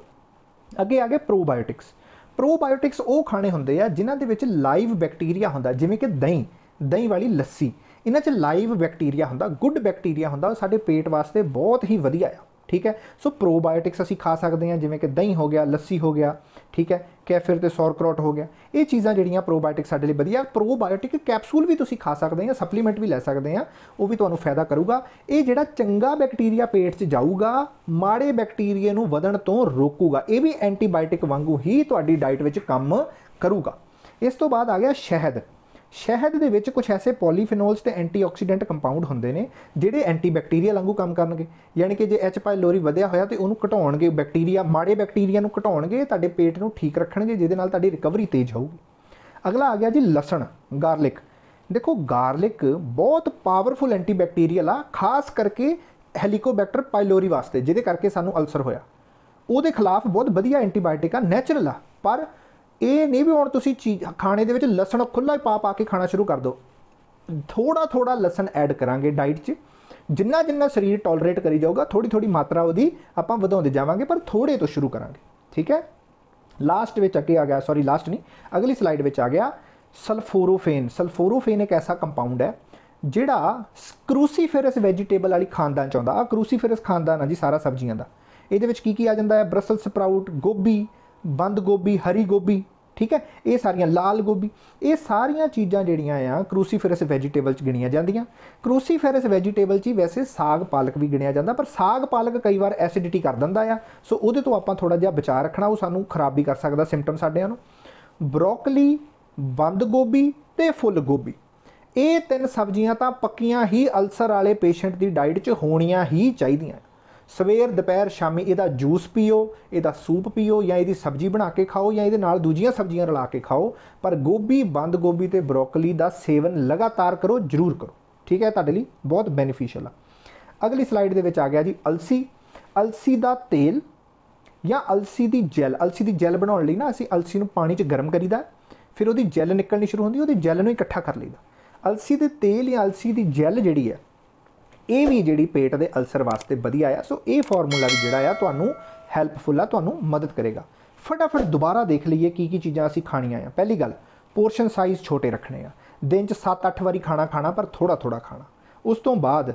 ਅੱਗੇ ਆ ਗਏ ਪ੍ਰੋਬਾਇਓਟਿਕਸ ਪ੍ਰੋਬਾਇਓਟਿਕਸ ਉਹ ਖਾਣੇ ਹੁੰਦੇ ਆ ਜਿਨ੍ਹਾਂ ਦੇ ਵਿੱਚ ਲਾਈਵ ਬੈਕਟੀਰੀਆ ਹੁੰਦਾ ਜਿਵੇਂ ਕਿ ਦਹੀਂ ਦਹੀਂ ਵਾਲੀ ਲੱਸੀ ਇਹਨਾਂ 'ਚ ਲਾਈਵ ਬੈਕਟੀਰੀਆ ਹੁੰਦਾ ਗੁੱਡ ਬੈਕਟੀਰੀਆ ਹੁੰਦਾ ਸਾਡੇ ਪੇਟ ਵਾਸਤੇ ਬਹੁਤ ਹੀ ਵਧੀਆ ਆ ਠੀਕ ਹੈ ਸੋ ਪ੍ਰੋਬਾਇਓਟਿਕਸ ਅਸੀਂ ਖਾ ਸਕਦੇ ਹਾਂ ਜਿਵੇਂ ਕਿ ਦਹੀਂ ਹੋ ਗਿਆ ਲੱਸੀ ਹੋ ਗਿਆ ਠੀਕ ਹੈ ਕੈਫਿਰ ਤੇ ਸੌਰਕ੍ਰੋਟ ਹੋ ਗਿਆ ਇਹ ਚੀਜ਼ਾਂ ਜਿਹੜੀਆਂ ਪ੍ਰੋਬਾਇਓਟਿਕ ਸਾਡੇ ਲਈ ਵਧੀਆ ਪ੍ਰੋਬਾਇਓਟਿਕ ਕੈਪਸੂਲ ਵੀ ਤੁਸੀਂ ਖਾ ਸਕਦੇ ਹਾਂ ਸਪਲੀਮੈਂਟ ਵੀ ਲੈ ਸਕਦੇ ਆ ਉਹ ਵੀ ਤੁਹਾਨੂੰ ਫਾਇਦਾ ਕਰੂਗਾ ਇਹ ਜਿਹੜਾ ਚੰਗਾ ਬੈਕਟੀਰੀਆ ਪੇਟ 'ਚ ਜਾਊਗਾ ਮਾੜੇ ਬੈਕਟੀਰੀਆ ਨੂੰ ਵਧਣ ਤੋਂ ਰੋਕੂਗਾ ਇਹ ਵੀ ਐਂਟੀਬਾਇਓਟਿਕ ਵਾਂਗੂ ਹੀ ਤੁਹਾਡੀ ਡਾਈਟ ਵਿੱਚ ਕੰਮ ਕਰੂਗਾ ਇਸ ਤੋਂ ਬਾਅਦ ਆ ਗਿਆ ਸ਼ਹਿਦ ਸ਼ਹਿਦ ਦੇ ਵਿੱਚ ਕੁਝ ਐਸੇ ਪੋਲੀਫੀਨੋਲਸ ਤੇ ਐਂਟੀਆਕਸੀਡੈਂਟ ਕੰਪਾਊਂਡ ਹੁੰਦੇ ਨੇ ਜਿਹੜੇ ਐਂਟੀਬੈਕਟੀਰੀਅਲ ਵਾਂਗੂ ਕੰਮ ਕਰਨਗੇ ਯਾਨੀ ਕਿ ਜੇ ਐਚ ਪਾਇਲੋਰੀ ਵਧਿਆ ਹੋਇਆ ਤੇ ਉਹਨੂੰ ਘਟਾਉਣਗੇ ਬੈਕਟੀਰੀਆ ਮਾੜੇ ਬੈਕਟੀਰੀਆ ਨੂੰ ਘਟਾਉਣਗੇ ਤੁਹਾਡੇ ਪੇਟ ਨੂੰ ਠੀਕ ਰੱਖਣਗੇ ਜਿਹਦੇ ਨਾਲ ਤੁਹਾਡੀ ਰਿਕਵਰੀ ਤੇਜ਼ ਹੋਊਗੀ ਅਗਲਾ ਆ ਗਿਆ ਜੀ ਲਸਣ ਗਾਰਲਿਕ ਦੇਖੋ ਗਾਰਲਿਕ ਬਹੁਤ ਪਾਵਰਫੁਲ ਐਂਟੀਬੈਕਟੀਰੀਅਲ ਆ ਖਾਸ ਕਰਕੇ ਹੈਲੀਕੋਬੈਕਟਰ ਪਾਇਲੋਰੀ ਵਾਸਤੇ ਜਿਹਦੇ ਕਰਕੇ ਸਾਨੂੰ ਅਲਸਰ ਹੋਇਆ ਉਹਦੇ ਖਿਲਾਫ ਬਹੁਤ ਵਧੀਆ ਐਂਟੀਬਾਇਓਟਿਕ ਆ ਨੇਚਰਲ ਆ ਪਰ ਇਹ ਨਹੀਂ ਵੀ ਹੁਣ ਤੁਸੀਂ ਚੀਜ਼ ਖਾਣੇ ਦੇ ਵਿੱਚ ਲਸਣ ਖੁੱਲਾ ਹੀ ਪਾ ਪਾ ਕੇ ਖਾਣਾ ਸ਼ੁਰੂ ਕਰ ਦਿਓ ਥੋੜਾ ਥੋੜਾ ਲਸਣ ਐਡ ਕਰਾਂਗੇ ਡਾਈਟ 'ਚ ਜਿੰਨਾ ਜਿੰਨਾ ਸਰੀਰ ਟੋਲਰੇਟ ਕਰੀ ਜਾਊਗਾ ਥੋੜੀ ਥੋੜੀ ਮਾਤਰਾ ਉਹਦੀ ਆਪਾਂ ਵਧਾਉਂਦੇ ਜਾਵਾਂਗੇ ਪਰ ਥੋੜੇ ਤੋਂ ਸ਼ੁਰੂ ਕਰਾਂਗੇ ਠੀਕ ਹੈ ਲਾਸਟ ਵਿੱਚ ਅੱਗੇ ਆ ਗਿਆ ਸੌਰੀ ਲਾਸਟ ਨਹੀਂ ਅਗਲੀ ਸਲਾਈਡ ਵਿੱਚ ਆ ਗਿਆ ਸਲਫੋਰੋਫੇਨ ਸਲਫੋਰੋਫੇਨ ਇੱਕ ਐਸਾ ਕੰਪਾਊਂਡ ਹੈ ਜਿਹੜਾ ਕਰੂਸੀਫੇਰਸ ਵੈਜੀਟੇਬਲ ਵਾਲੀ ਖਾਨਦਾਨ ਚਾਹੁੰਦਾ ਆ ਕਰੂਸੀਫੇਰਸ ਖਾਨਦਾਨ ਆ ਜੀ ਸਾਰਾ ਸਬਜ਼ੀਆਂ ਦਾ ਇਹਦੇ ਵਿੱਚ ਕੀ ਕੀ ਆ ਜਾਂਦਾ ਹੈ ਬ੍ਰਸਲ ਸਪਰਾਊਟ ਗੋਭੀ ਬੰਦ ਗੋਭੀ ਹਰੀ ਗੋਭੀ ਠੀਕ ਹੈ ਇਹ ਸਾਰੀਆਂ ਲਾਲ ਗੋਭੀ ਇਹ ਸਾਰੀਆਂ ਚੀਜ਼ਾਂ ਜਿਹੜੀਆਂ ਆ ਕਰੂਸੀਫੇਰਸ ਵੈਜੀਟੇਬਲ ਚ ਗਿਣੀਆਂ ਜਾਂਦੀਆਂ ਕਰੂਸੀਫੇਰਸ ਵੈਜੀਟੇਬਲ ਚ ਹੀ ਵੈਸੇ ਸਾਗ ਪਾਲਕ ਵੀ ਗਿਣਿਆ ਜਾਂਦਾ ਪਰ ਸਾਗ ਪਾਲਕ ਕਈ ਵਾਰ ਐਸਿਡਿਟੀ ਕਰ ਦਿੰਦਾ ਆ ਸੋ ਉਹਦੇ ਤੋਂ ਆਪਾਂ ਥੋੜਾ ਜਿਹਾ ਵਿਚਾਰ ਰੱਖਣਾ ਉਹ ਸਾਨੂੰ ਖਰਾਬ ਵੀ ਕਰ ਸਕਦਾ ਸਿੰਪਟਮ ਸਾਡਿਆਂ ਨੂੰ ਬ੍ਰੋਕਲੀ ਬੰਦ ਗੋਭੀ ਤੇ ਫੁੱਲ ਗੋਭੀ ਇਹ ਤਿੰਨ ਸਬਜ਼ੀਆਂ ਤਾਂ ਪੱਕੀਆਂ ਹੀ ਅਲਸਰ ਵਾਲੇ ਪੇਸ਼ੈਂਟ ਦੀ ਡਾਈਟ 'ਚ ਹੋਣੀਆਂ ਹੀ ਚਾਹੀਦੀਆਂ ਸਵੇਰ ਦੁਪਹਿਰ ਸ਼ਾਮੀ ਇਹਦਾ ਜੂਸ ਪੀਓ ਇਹਦਾ ਸੂਪ ਪੀਓ ਜਾਂ ਇਹਦੀ ਸਬਜ਼ੀ ਬਣਾ ਕੇ ਖਾਓ ਜਾਂ ਇਹਦੇ ਨਾਲ ਦੂਜੀਆਂ ਸਬਜ਼ੀਆਂ ਰਲਾ ਕੇ ਖਾਓ ਪਰ ਗੋਭੀ ਬੰਦ ਗੋਭੀ ਤੇ ਬਰੋਕਲੀ ਦਾ ਸੇਵਨ ਲਗਾਤਾਰ ਕਰੋ ਜ਼ਰੂਰ ਕਰੋ ਠੀਕ ਹੈ ਤੁਹਾਡੇ ਲਈ ਬਹੁਤ ਬੈਨੀਫੀਸ਼ੀਅਲ ਆ ਅਗਲੀ ਸਲਾਈਡ ਦੇ ਵਿੱਚ ਆ ਗਿਆ ਜੀ ਅਲਸੀ ਅਲਸੀ ਦਾ ਤੇਲ ਜਾਂ ਅਲਸੀ ਦੀ ਜੈਲ ਅਲਸੀ ਦੀ ਜੈਲ ਬਣਾਉਣ ਲਈ ਨਾ ਅਸੀਂ ਅਲਸੀ ਨੂੰ ਪਾਣੀ 'ਚ ਗਰਮ ਕਰੀਦਾ ਫਿਰ ਉਹਦੀ ਜੈਲ ਨਿਕਲਣੀ ਸ਼ੁਰੂ ਹੁੰਦੀ ਉਹਦੀ ਜੈਲ ਨੂੰ ਇਕੱਠਾ ਕਰ ਲਈਦਾ ਅਲਸੀ ਦੇ ਤੇਲ ਜਾਂ ਅਲਸੀ ਦੀ ਜੈਲ ਜਿਹੜੀ ਹੈ ਇਹ ਵੀ ਜਿਹੜੀ ਪੇਟ ਦੇ ਅਲਸਰ ਵਾਸਤੇ ਵਧੀਆ ਆ ਸੋ ਇਹ ਫਾਰਮੂਲਾ ਵੀ ਜਿਹੜਾ ਆ ਤੁਹਾਨੂੰ ਹੈਲਪਫੁਲ ਆ ਤੁਹਾਨੂੰ ਮਦਦ ਕਰੇਗਾ ਫਟਾਫਟ ਦੁਬਾਰਾ ਦੇਖ ਲਈਏ ਕੀ ਕੀ ਚੀਜ਼ਾਂ ਅਸੀਂ ਖਾਣੀਆਂ ਆ ਪਹਿਲੀ ਗੱਲ ਪੋਰਸ਼ਨ ਸਾਈਜ਼ ਛੋਟੇ ਰੱਖਣੇ ਆ ਦਿਨ 'ਚ 7-8 ਵਾਰੀ ਖਾਣਾ ਖਾਣਾ ਪਰ ਥੋੜਾ ਥੋੜਾ ਖਾਣਾ ਉਸ ਤੋਂ ਬਾਅਦ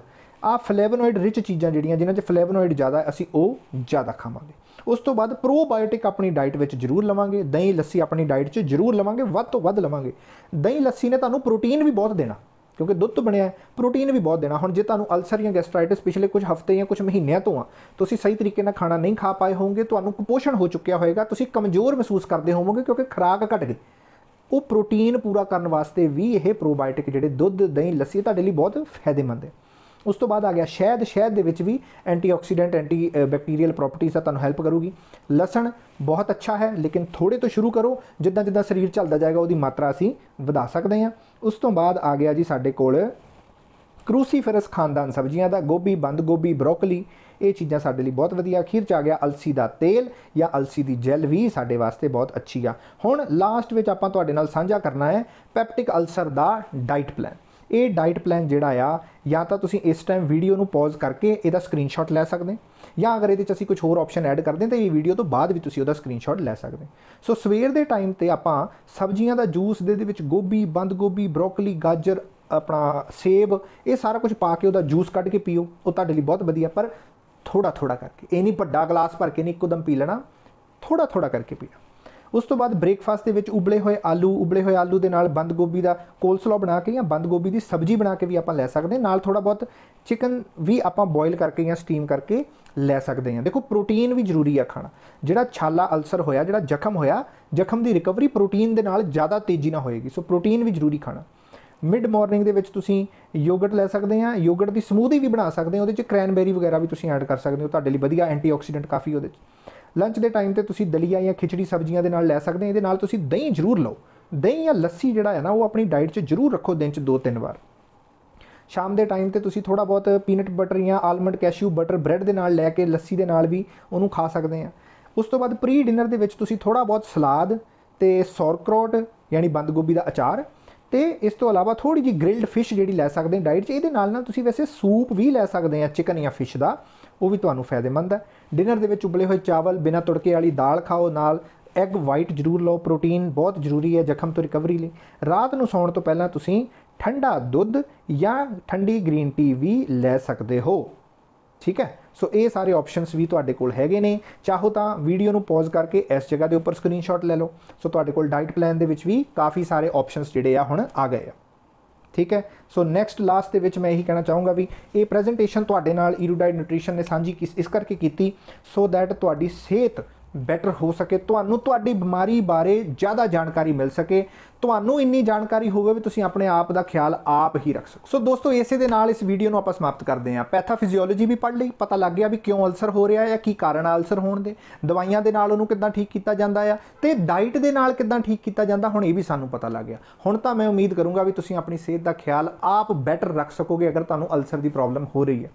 ਆ ਫਲੇਵਨੋਇਡ ਰਿਚ ਚੀਜ਼ਾਂ ਜਿਹੜੀਆਂ ਜਿਨ੍ਹਾਂ 'ਚ ਫਲੇਵਨੋਇਡ ਜ਼ਿਆਦਾ ਅਸੀਂ ਉਹ ਜ਼ਿਆਦਾ ਖਾਵਾਂਗੇ ਉਸ ਤੋਂ ਬਾਅਦ ਪ੍ਰੋਬਾਇਓਟਿਕ ਆਪਣੀ ਡਾਈਟ ਵਿੱਚ ਜ਼ਰੂਰ ਲਵਾਂਗੇ ਦਹੀਂ ਲੱਸੀ ਆਪਣੀ ਡਾਈਟ 'ਚ ਜ਼ਰੂਰ ਲਵਾਂਗੇ ਵੱਧ ਤੋਂ ਵੱਧ ਲਵਾਂਗੇ ਦਹੀਂ ਲੱਸੀ ਨੇ ਤੁਹਾਨੂੰ ਪ੍ਰੋਟੀਨ ਵੀ ਬਹੁਤ ਦੇਣਾ ਕਿਉਂਕਿ ਦੁੱਧ ਤੋਂ ਬਣਿਆ ਪ੍ਰੋਟੀਨ ਵੀ ਬਹੁਤ ਦੇਣਾ ਹੁਣ ਜੇ ਤੁਹਾਨੂੰ ਅਲਸਰ ਜਾਂ ਗੈਸਟ੍ਰਾਈਟਿਸ ਪਿਛਲੇ ਕੁਝ ਹਫ਼ਤੇ ਜਾਂ ਕੁਝ ਮਹੀਨਿਆਂ ਤੋਂ ਆ ਤੁਸੀਂ ਸਹੀ ਤਰੀਕੇ ਨਾਲ ਖਾਣਾ ਨਹੀਂ ਖਾ ਪਾਏ ਹੋਵੋਗੇ ਤੁਹਾਨੂੰ ਕੁਪੋਸ਼ਣ ਹੋ ਚੁੱਕਿਆ ਹੋਵੇਗਾ ਤੁਸੀਂ ਕਮਜ਼ੋਰ ਮਹਿਸੂਸ ਕਰਦੇ ਹੋਵੋਗੇ ਕਿਉਂਕਿ ਖਰਾਕ ਘਟ ਗਈ ਉਹ ਪ੍ਰੋਟੀਨ ਪੂਰਾ ਕਰਨ ਵਾਸਤੇ ਵੀ ਇਹ ਪ੍ਰੋਬਾਇਓਟਿਕ ਜਿਹੜੇ ਦੁੱਧ ਦਹੀਂ ਲੱਸੀ ਤੁਹਾਡੇ ਲਈ ਬਹੁਤ ਫਾਇਦੇਮੰਦ ਹੈ ਉਸ ਤੋਂ ਬਾਅਦ ਆ ਗਿਆ ਸ਼ਹਿਦ ਸ਼ਹਿਦ ਦੇ ਵਿੱਚ ਵੀ ਐਂਟੀਆਕਸੀਡੈਂਟ ਐਂਟੀ ਬੈਕਟੀਰੀਅਲ ਪ੍ਰੋਪਰਟੀਆਂ ਦਾ ਤੁਹਾਨੂੰ ਹੈਲਪ ਕਰੂਗੀ ਲਸਣ ਬਹੁਤ ਅੱਛਾ ਹੈ ਲੇਕਿਨ ਥੋੜੇ ਤੋਂ ਸ਼ੁਰੂ ਕਰੋ ਜਿੱਦਾਂ ਜਿੱਦਾਂ ਸਰੀਰ ਚੱਲਦਾ ਜਾਏਗਾ ਉਹਦੀ ਮਾਤਰਾ ਅਸੀਂ ਵਧਾ ਸਕਦੇ ਹਾਂ ਉਸ ਤੋਂ ਬਾਅਦ ਆ ਗਿਆ ਜੀ ਸਾਡੇ ਕੋਲ ਕਰੂਸੀਫਰਸ ਖਾਨਦਾਨ ਸਬਜ਼ੀਆਂ ਦਾ ਗੋਭੀ ਬੰਦ ਗੋਭੀ ਬ੍ਰੋਕਲੀ ਇਹ ਚੀਜ਼ਾਂ ਸਾਡੇ ਲਈ ਬਹੁਤ ਵਧੀਆ ਖੀਰ ਚ ਆ ਗਿਆ ਅਲਸੀ ਦਾ ਤੇਲ ਜਾਂ ਅਲਸੀ ਦੀ ਜੈਲ ਵੀ ਸਾਡੇ ਵਾਸਤੇ ਬਹੁਤ ਅੱਛੀ ਆ ਹੁਣ ਲਾਸਟ ਵਿੱਚ ਆਪਾਂ ਤੁਹਾਡੇ ਨਾਲ ਸਾਂਝਾ ਕਰਨਾ ਹੈ ਪੈਪਟਿਕ ਅਲਸਰ ਦਾ ਡਾਈਟ ਪਲਾਨ ਇਹ ਡਾਈਟ ਪਲਾਨ ਜਿਹੜਾ ਆ ਜਾਂ ਤਾਂ ਤੁਸੀਂ ਇਸ ਟਾਈਮ ਵੀਡੀਓ ਨੂੰ ਪੌਜ਼ ਕਰਕੇ ਇਹਦਾ ਸਕਰੀਨਸ਼ਾਟ ਲੈ ਸਕਦੇ ਜਾਂ ਅਗਰ ਇਹਦੇ ਵਿੱਚ ਅਸੀਂ ਕੁਝ ਹੋਰ ਆਪਸ਼ਨ ਐਡ ਕਰਦੇ ਤਾਂ ਇਹ ਵੀਡੀਓ ਤੋਂ ਬਾਅਦ ਵੀ ਤੁਸੀਂ ਉਹਦਾ ਸਕਰੀਨਸ਼ਾਟ ਲੈ ਸਕਦੇ ਸੋ ਸਵੇਰ ਦੇ ਟਾਈਮ ਤੇ ਆਪਾਂ ਸਬਜ਼ੀਆਂ ਦਾ ਜੂਸ ਦੇ ਦੇ ਵਿੱਚ ਗੋਭੀ ਬੰਦ ਗੋਭੀ ਬ੍ਰੋਕਲੀ ਗਾਜਰ ਆਪਣਾ ਸੇਬ ਇਹ ਸਾਰਾ ਕੁਝ ਪਾ ਕੇ ਉਹਦਾ ਜੂਸ ਕੱਢ ਕੇ ਪੀਓ ਉਹ ਤੁਹਾਡੇ ਲਈ ਬਹੁਤ ਵਧੀਆ ਪਰ ਥੋੜਾ ਥੋੜਾ ਕਰਕੇ ਇਹ ਨਹੀਂ ਵੱਡਾ ਗਲਾਸ ਭਰ ਕੇ ਨਹੀਂ ਇੱਕਦਮ ਪੀ ਲੈਣਾ ਥੋੜਾ ਥੋੜਾ ਕਰਕੇ ਪੀਣਾ ਉਸ ਤੋਂ ਬਾਅਦ ਬ੍ਰੇਕਫਾਸਟ ਦੇ ਵਿੱਚ ਉਬਲੇ ਹੋਏ ਆਲੂ ਉਬਲੇ ਹੋਏ ਆਲੂ ਦੇ ਨਾਲ ਬੰਦ ਗੋਭੀ ਦਾ ਕੋਲਸਲੋ ਬਣਾ ਕੇ ਜਾਂ ਬੰਦ ਗੋਭੀ ਦੀ ਸਬਜ਼ੀ ਬਣਾ ਕੇ ਵੀ ਆਪਾਂ ਲੈ ਸਕਦੇ ਨਾਲ ਥੋੜਾ ਬਹੁਤ ਚਿਕਨ ਵੀ ਆਪਾਂ ਬੋਇਲ ਕਰਕੇ ਜਾਂ ਸਟੀਮ ਕਰਕੇ ਲੈ ਸਕਦੇ ਹਾਂ ਦੇਖੋ ਪ੍ਰੋਟੀਨ ਵੀ ਜ਼ਰੂਰੀ ਆ ਖਾਣਾ ਜਿਹੜਾ ਛਾਲਾ ਅਲਸਰ ਹੋਇਆ ਜਿਹੜਾ ਜ਼ਖਮ ਹੋਇਆ ਜ਼ਖਮ ਦੀ ਰਿਕਵਰੀ ਪ੍ਰੋਟੀਨ ਦੇ ਨਾਲ ਜ਼ਿਆਦਾ ਤੇਜ਼ੀ ਨਾਲ ਹੋਏਗੀ ਸੋ ਪ੍ਰੋਟੀਨ ਵੀ ਜ਼ਰੂਰੀ ਖਾਣਾ ਮਿਡ ਮਾਰਨਿੰਗ ਦੇ ਵਿੱਚ ਤੁਸੀਂ ਯੋਗਰਟ ਲੈ ਸਕਦੇ ਆ ਯੋਗਰਟ ਦੀ ਸਮੂਦੀ ਵੀ ਬਣਾ ਸਕਦੇ ਹੋ ਉਹਦੇ ਵਿੱਚ ਕ੍ਰੈਨਬੇਰੀ ਵਗੈਰਾ ਵੀ ਤੁਸੀਂ ਐਡ ਕਰ ਸਕਦੇ ਹੋ ਤੁਹਾਡੇ ਲਈ ਵਧੀਆ ਐਂਟੀਆਕਸੀਡੈਂਟ ਕਾਫੀ ਉਹਦੇ ਵਿੱਚ ਲੰਚ ਦੇ ਟਾਈਮ ਤੇ ਤੁਸੀਂ ਦਲੀਆ ਜਾਂ ਖਿਚੜੀ ਸਬਜ਼ੀਆਂ ਦੇ ਨਾਲ ਲੈ ਸਕਦੇ ਆ ਇਹਦੇ ਨਾਲ ਤੁਸੀਂ ਦਹੀਂ ਜ਼ਰੂਰ ਲਓ ਦਹੀਂ ਜਾਂ ਲੱਸੀ ਜਿਹੜਾ ਹੈ ਨਾ ਉਹ ਆਪਣੀ ਡਾਈਟ 'ਚ ਜ਼ਰੂਰ ਰੱਖੋ ਦਿਨ 'ਚ ਦੋ ਤਿੰਨ ਵਾਰ ਸ਼ਾਮ ਦੇ ਟਾਈਮ ਤੇ ਤੁਸੀਂ ਥੋੜਾ ਬਹੁਤ ਪੀਨਟ ਬਟਰ ਜਾਂ ਆਲਮੰਡ ਕੈਸ਼ਿਊ ਬਟਰ ਬ੍ਰੈਡ ਦੇ ਨਾਲ ਲੈ ਕੇ ਲੱਸੀ ਦੇ ਨਾਲ ਵੀ ਉਹਨੂੰ ਖਾ ਸਕਦੇ ਆ ਉਸ ਤੋਂ ਬਾਅਦ ਪ੍ਰੀ ਡਿਨਰ ਦੇ ਵਿੱਚ ਤੁਸੀਂ ਥੋੜਾ ਬਹੁਤ ਸਲਾਦ ਤੇ ਸੌਰਕਰੋਟ ਯਾਨੀ ਬੰਦ ਗੋਭੀ ਦਾ ਅਚਾਰ ਤੇ ਇਸ ਤੋਂ ਇਲਾਵਾ ਥੋੜੀ ਜੀ ਗ੍ਰਿਲਡ ਫਿਸ਼ ਜਿਹੜੀ ਲੈ ਸਕਦੇ ਆ ਡਾਈਟ 'ਚ ਇਹਦੇ ਨਾਲ ਨਾਲ ਤੁਸੀਂ ਵੈਸੇ ਸੂਪ ਵੀ ਲੈ ਸਕਦੇ ਆ ਚਿਕਨ ਜਾਂ ਫਿਸ਼ ਦਾ ਉਹ ਵੀ ਤੁਹਾਨੂੰ ਫਾਇਦੇਮੰਦ ਹੈ ਡਿਨਰ ਦੇ ਵਿੱਚ ਉਬਲੇ ਹੋਏ ਚਾਵਲ ਬਿਨਾਂ ਤੜਕੇ ਵਾਲੀ ਦਾਲ ਖਾਓ ਨਾਲ ਐਗ ਵਾਈਟ ਜ਼ਰੂਰ ਲਓ ਪ੍ਰੋਟੀਨ ਬਹੁਤ ਜ਼ਰੂਰੀ ਹੈ ਜ਼ਖਮ ਤੋਂ ਰਿਕਵਰੀ ਲਈ ਰਾਤ ਨੂੰ ਸੌਣ ਤੋਂ ਪਹਿਲਾਂ ਤੁਸੀਂ ਠੰਡਾ ਦੁੱਧ ਜਾਂ ਠੰਡੀ ਗ੍ਰੀਨ ਟੀ ਵੀ ਲੈ ਸਕਦੇ ਹੋ ਠੀਕ ਹੈ ਸੋ ਇਹ ਸਾਰੇ ਆਪਸ਼ਨਸ ਵੀ ਤੁਹਾਡੇ ਕੋਲ ਹੈਗੇ ਨੇ ਚਾਹੋ ਤਾਂ ਵੀਡੀਓ ਨੂੰ ਪੌਜ਼ ਕਰਕੇ ਇਸ ਜਗ੍ਹਾ ਦੇ ਉੱਪਰ ਸਕਰੀਨਸ਼ਾਟ ਲੈ ਲਓ ਸੋ ਤੁਹਾਡੇ ਕੋਲ ਡਾਈਟ ਪਲਾਨ ਦੇ ਵਿੱਚ ਵੀ ਕਾਫੀ ਸਾਰੇ ਆਪਸ਼ਨਸ ਜਿਹੜੇ ਆ ਹੁਣ ਆ ਗਏ ਆ ਠੀਕ ਹੈ ਸੋ ਨੈਕਸਟ ਲਾਸਟ ਦੇ ਵਿੱਚ ਮੈਂ ਇਹੀ ਕਹਿਣਾ ਚਾਹੂੰਗਾ ਵੀ ਇਹ ਪ੍ਰੈਜੈਂਟੇਸ਼ਨ ਤੁਹਾਡੇ ਨਾਲ ਇਰੋਡਾਈਟ ਨਿਊਟ੍ਰੀਸ਼ਨ ਨੇ ਸਾਂਝੀ ਇਸ ਕਰਕੇ ਕੀਤੀ ਸੋ ਥੈਟ ਤੁਹਾਡੀ ਸਿਹਤ ਬੈਟਰ ਹੋ ਸਕੇ ਤੁਹਾਨੂੰ ਤੁਹਾਡੀ ਬਿਮਾਰੀ ਬਾਰੇ ਜ਼ਿਆਦਾ ਜਾਣਕਾਰੀ ਮਿਲ ਸਕੇ ਤੁਹਾਨੂੰ ਇੰਨੀ ਜਾਣਕਾਰੀ ਹੋਵੇ ਵੀ ਤੁਸੀਂ ਆਪਣੇ ਆਪ ਦਾ ਖਿਆਲ ਆਪ ਹੀ ਰੱਖ ਸਕੋ ਸੋ ਦੋਸਤੋ ਇਸੇ ਦੇ ਨਾਲ ਇਸ ਵੀਡੀਓ ਨੂੰ ਆਪਾਂ ਸਮਾਪਤ ਕਰਦੇ ਹਾਂ ਪੈਥੋਫਿਜ਼ੀਓਲੋਜੀ ਵੀ ਪੜ੍ਹ ਲਈ ਪਤਾ ਲੱਗ ਗਿਆ ਵੀ ਕਿਉਂ ਅਲਸਰ ਹੋ ਰਿਹਾ ਹੈ ਕੀ ਕਾਰਨ ਆ ਅਲਸਰ ਹੋਣ ਦੇ ਦਵਾਈਆਂ ਦੇ ਨਾਲ ਉਹਨੂੰ ਕਿੱਦਾਂ ਠੀਕ ਕੀਤਾ ਜਾਂਦਾ ਆ ਤੇ ਡਾਈਟ ਦੇ ਨਾਲ ਕਿੱਦਾਂ ਠੀਕ ਕੀਤਾ ਜਾਂਦਾ ਹੁਣ ਇਹ ਵੀ ਸਾਨੂੰ ਪਤਾ ਲੱਗ ਗਿਆ ਹੁਣ ਤਾਂ ਮੈਂ ਉਮੀਦ ਕਰੂੰਗਾ ਵੀ ਤੁਸੀਂ ਆਪਣੀ ਸਿਹਤ ਦਾ ਖਿਆਲ ਆਪ ਬੈਟਰ ਰੱਖ ਸਕੋਗੇ ਅਗਰ ਤੁਹਾਨੂੰ ਅਲਸਰ ਦੀ ਪ੍ਰੋਬਲਮ ਹੋ ਰਹੀ ਹੈ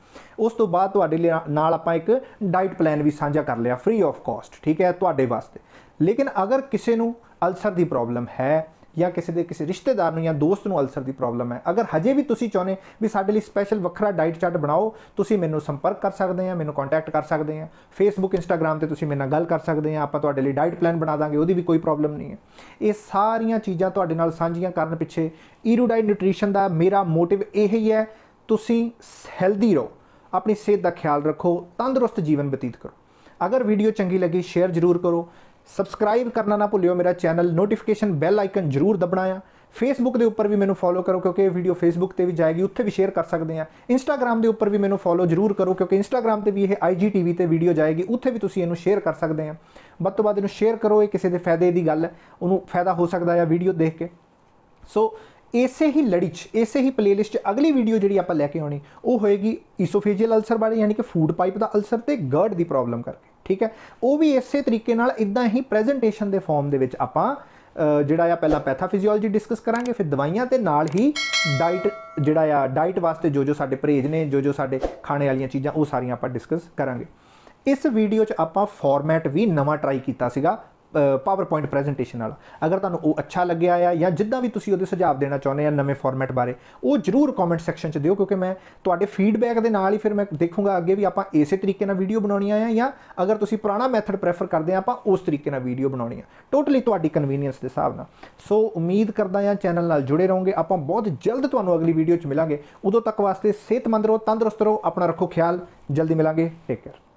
ਉਸ ਤੋਂ ਬਾਅਦ ਤੁਹਾਡੇ ਨਾਲ ਆਪਾਂ ਇੱਕ ਡਾਈਟ ਪਲਾਨ ਵੀ ਸਾਂਝਾ ਕਰ ਲਿਆ ਫ੍ਰੀ ਆਫ ਕਾਸਟ ਠੀਕ ਹੈ ਤੁਹਾਡੇ ਵਾਸਤੇ ਲੇਕਿਨ ਅਗਰ ਕਿਸੇ ਨੂੰ ਅਲਸਰ ਦੀ ਪ੍ਰੋਬਲਮ ਹੈ ਜਾਂ ਕਿਸੇ ਦੇ ਕਿਸੇ ਰਿਸ਼ਤੇਦਾਰ ਨੂੰ ਜਾਂ ਦੋਸਤ ਨੂੰ ਅਲਸਰ ਦੀ ਪ੍ਰੋਬਲਮ ਹੈ ਅਗਰ ਹਜੇ ਵੀ ਤੁਸੀਂ ਚਾਹੁੰਦੇ ਵੀ ਸਾਡੇ ਲਈ ਸਪੈਸ਼ਲ ਵੱਖਰਾ ਡਾਈਟ ਚਾਰਟ ਬਣਾਓ ਤੁਸੀਂ ਮੈਨੂੰ ਸੰਪਰਕ ਕਰ ਸਕਦੇ ਆ ਮੈਨੂੰ ਕੰਟੈਕਟ ਕਰ ਸਕਦੇ ਆ ਫੇਸਬੁੱਕ ਇੰਸਟਾਗ੍ਰam ਤੇ ਤੁਸੀਂ ਮੇਰੇ ਨਾਲ ਗੱਲ ਕਰ ਸਕਦੇ ਆ ਆਪਾਂ ਤੁਹਾਡੇ ਲਈ ਡਾਈਟ ਪਲਾਨ ਬਣਾ ਦਾਂਗੇ ਉਹਦੀ ਵੀ ਕੋਈ ਪ੍ਰੋਬਲਮ ਨਹੀਂ ਹੈ ਇਹ ਸਾਰੀਆਂ ਚੀਜ਼ਾਂ ਤੁਹਾਡੇ ਨਾਲ ਸਾਂਝੀਆਂ ਕਰਨ ਪਿੱਛੇ ਈਰੂਡਾਈਟ ਨਿਊਟ੍ਰੀਸ਼ਨ ਦਾ ਮੇਰਾ ਮੋਟਿਵ ਇਹ ਹੀ ਹੈ ਤੁਸੀਂ ਹੈਲਦੀ ਰਹੋ ਆਪਣੀ ਸਿਹਤ ਦਾ ਖਿਆਲ ਰੱਖੋ ਤੰਦਰੁਸਤ ਜੀਵਨ ਬਤੀਤ ਕਰੋ ਅਗਰ ਵੀਡੀਓ ਚੰਗੀ ਲੱਗੀ ਸ਼ੇਅਰ ਜ਼ਰੂਰ ਕਰੋ ਸਬਸਕ੍ਰਾਈਬ ਕਰਨਾ ਨਾ ਭੁੱਲਿਓ ਮੇਰਾ ਚੈਨਲ ਨੋਟੀਫਿਕੇਸ਼ਨ ਬੈਲ ਆਈਕਨ ਜ਼ਰੂਰ ਦਬਣਾ ਆ ਫੇਸਬੁੱਕ ਦੇ ਉੱਪਰ ਵੀ ਮੈਨੂੰ ਫੋਲੋ ਕਰੋ ਕਿਉਂਕਿ ਇਹ ਵੀਡੀਓ ਫੇਸਬੁੱਕ ਤੇ ਵੀ ਜਾਏਗੀ ਉੱਥੇ ਵੀ ਸ਼ੇਅਰ ਕਰ ਸਕਦੇ ਆ ਇੰਸਟਾਗ੍ਰam ਦੇ ਉੱਪਰ ਵੀ ਮੈਨੂੰ ਫੋਲੋ ਜ਼ਰੂਰ ਕਰੋ ਕਿਉਂਕਿ ਇੰਸਟਾਗ੍ਰam ਤੇ ਵੀ ਇਹ IGTV ਤੇ ਵੀਡੀਓ ਜਾਏਗੀ ਉੱਥੇ ਵੀ ਤੁਸੀਂ ਇਹਨੂੰ ਸ਼ੇਅਰ ਕਰ ਸਕਦੇ ਆ ਵੱਧ ਤੋਂ ਵੱਧ ਇਹਨੂੰ ਸ਼ੇਅਰ ਕਰੋ ਇਹ ਕਿਸੇ ਦੇ ਫਾਇਦੇ ਦੀ ਗੱਲ ਹੈ ਉਹਨੂੰ ਫਾਇਦਾ ਹੋ ਸਕਦਾ ਹੈ ਵੀਡੀਓ ਦੇਖ ਕੇ ਸੋ ਇਸੇ ਹੀ ਲੜੀ 'ਚ ਇਸੇ ਹੀ ਪਲੇਲਿਸਟ 'ਚ ਅਗਲੀ ਵੀਡੀਓ ਜਿਹੜੀ ਆਪਾਂ ਲੈ ਕੇ ਆਉਣੀ ਉਹ ਹੋਏਗੀ ਈਸੋਫੇਜੀਅਲ ਅਲਸਰ ਬਾਰੇ ਯਾਨੀ ਕਿ ਫੂਡ ਪਾਈਪ ਦਾ ਅਲਸਰ ਤੇ ਗਰਡ ਦੀ ਪ੍ਰੋਬਲਮ ਕਰਕੇ ਠੀਕ ਹੈ ਉਹ ਵੀ ਇਸੇ ਤਰੀਕੇ ਨਾਲ ਇਦਾਂ ਹੀ ਪ੍ਰੈਜੈਂਟੇਸ਼ਨ ਦੇ ਫਾਰਮ ਦੇ ਵਿੱਚ ਆਪਾਂ ਜਿਹੜਾ ਆ ਪਹਿਲਾਂ ਪੈਥੋਫਿਜ਼ੀਓਲੋਜੀ ਡਿਸਕਸ ਕਰਾਂਗੇ ਫਿਰ ਦਵਾਈਆਂ ਤੇ ਨਾਲ ਹੀ ਡਾਈਟ ਜਿਹੜਾ ਆ ਡਾਈਟ ਵਾਸਤੇ ਜੋ ਜੋ ਸਾਡੇ ਪਰਹੇਜ ਨੇ ਜੋ ਜੋ ਸਾਡੇ ਖਾਣੇ ਵਾਲੀਆਂ ਚੀਜ਼ਾਂ ਉਹ ਸਾਰੀਆਂ ਆਪਾਂ ਡਿਸਕਸ ਕਰਾਂਗੇ ਇਸ ਵੀਡੀਓ 'ਚ ਆਪਾਂ ਫਾਰਮੈਟ ਵੀ ਨਵਾਂ ਟਰਾਈ ਕੀਤਾ ਸੀਗਾ ਪਾਵਰਪੁਆਇੰਟ ਪ੍ਰੈਜੈਂਟੇਸ਼ਨ ਨਾਲ ਅਗਰ ਤੁਹਾਨੂੰ ਉਹ ਅੱਛਾ ਲੱਗਿਆ ਆ ਜਾਂ ਜਿੱਦਾਂ ਵੀ ਤੁਸੀਂ ਉਹਦੇ ਸੁਝਾਅ ਦੇਣਾ ਚਾਹੁੰਦੇ ਆ ਨਵੇਂ ਫਾਰਮੈਟ ਬਾਰੇ ਉਹ ਜਰੂਰ ਕਮੈਂਟ ਸੈਕਸ਼ਨ 'ਚ ਦਿਓ ਕਿਉਂਕਿ ਮੈਂ ਤੁਹਾਡੇ ਫੀਡਬੈਕ ਦੇ ਨਾਲ ਹੀ ਫਿਰ ਮੈਂ ਦੇਖੂੰਗਾ ਅੱਗੇ ਵੀ ਆਪਾਂ ਇਸੇ ਤਰੀਕੇ ਨਾਲ ਵੀਡੀਓ ਬਣਾਉਣੀ ਆ ਜਾਂ ਅਗਰ ਤੁਸੀਂ ਪੁਰਾਣਾ ਮੈਥਡ ਪ੍ਰੈਫਰ ਕਰਦੇ ਆ ਆਪਾਂ ਉਸ ਤਰੀਕੇ ਨਾਲ ਵੀਡੀਓ ਬਣਾਉਣੀ ਆ ਟੋਟਲੀ ਤੁਹਾਡੀ ਕਨਵੀਨੀਅੰਸ ਦੇ ਹਿਸਾਬ ਨਾਲ ਸੋ ਉਮੀਦ ਕਰਦਾ ਆ ਚੈਨਲ ਨਾਲ ਜੁੜੇ ਰਹੋਗੇ ਆਪਾਂ ਬਹੁਤ ਜਲਦ ਤੁਹਾਨੂੰ ਅਗਲੀ ਵੀਡੀਓ 'ਚ ਮਿਲਾਂਗੇ ਉਦੋਂ ਤੱਕ ਵਾਸਤੇ ਸਿਹਤਮੰਦ ਰਹੋ ਤੰਦਰੁਸਤ ਰਹੋ ਆਪਣਾ ਰੱਖੋ ਖਿਆਲ ਜਲਦੀ ਮਿਲਾਂਗੇ ਟੇਕ ਕੇਅਰ